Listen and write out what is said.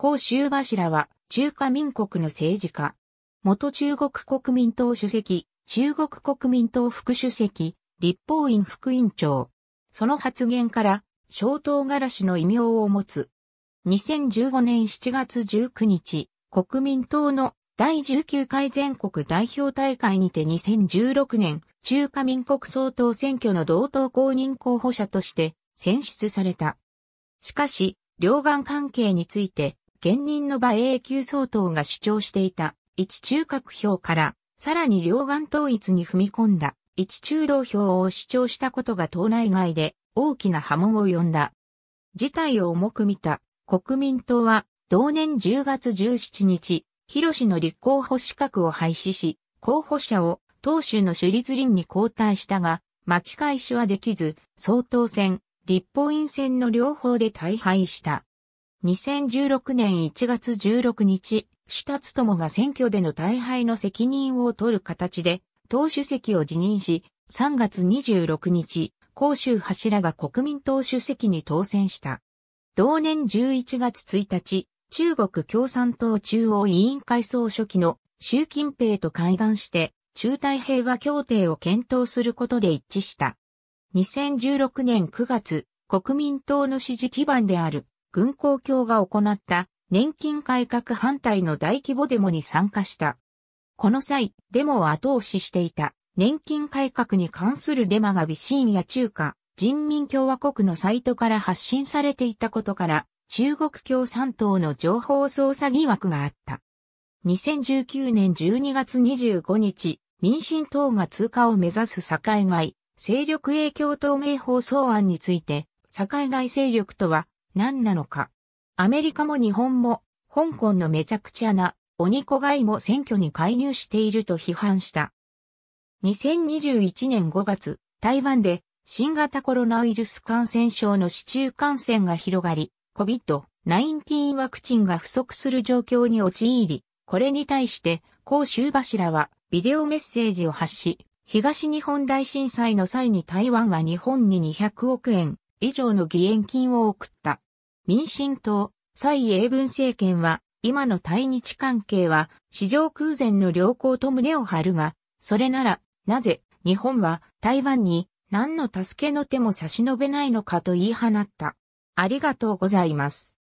公衆柱は中華民国の政治家。元中国国民党主席、中国国民党副主席、立法院副委員長。その発言から、小唐辛子の異名を持つ。2015年7月19日、国民党の第19回全国代表大会にて2016年中華民国総統選挙の同等公認候補者として選出された。しかし、両岸関係について現任の馬英久総統が主張していた一中核票から、さらに両岸統一に踏み込んだ一中道票を主張したことが党内外で大きな波紋を呼んだ。事態を重く見た国民党は同年10月17日、広氏の立候補資格を廃止し、候補者を党首の首立林に交代したが、巻き返しはできず、総統選、立法院選の両方で大敗した。2016年1月16日、主達友が選挙での大敗の責任を取る形で、党主席を辞任し、3月26日、公衆柱が国民党主席に当選した。同年11月1日、中国共産党中央委員会総書記の習近平と会談して、中台平和協定を検討することで一致した。2016年9月、国民党の支持基盤である軍工協が行った年金改革反対の大規模デモに参加した。この際、デモを後押ししていた年金改革に関するデマが微信や中華人民共和国のサイトから発信されていたことから、中国共産党の情報操作疑惑があった。2019年12月25日、民進党が通過を目指す境外、勢力影響透明法草案について、境外勢力とは何なのか。アメリカも日本も、香港のめちゃくちゃな、鬼子外も選挙に介入していると批判した。2021年5月、台湾で新型コロナウイルス感染症の市中感染が広がり、COVID-19 ワクチンが不足する状況に陥り、これに対して、公衆柱はビデオメッセージを発し、東日本大震災の際に台湾は日本に200億円、以上の義援金を送った。民進党、蔡英文政権は、今の対日関係は、史上空前の良好と胸を張るが、それなら、なぜ、日本は台湾に何の助けの手も差し伸べないのかと言い放った。ありがとうございます。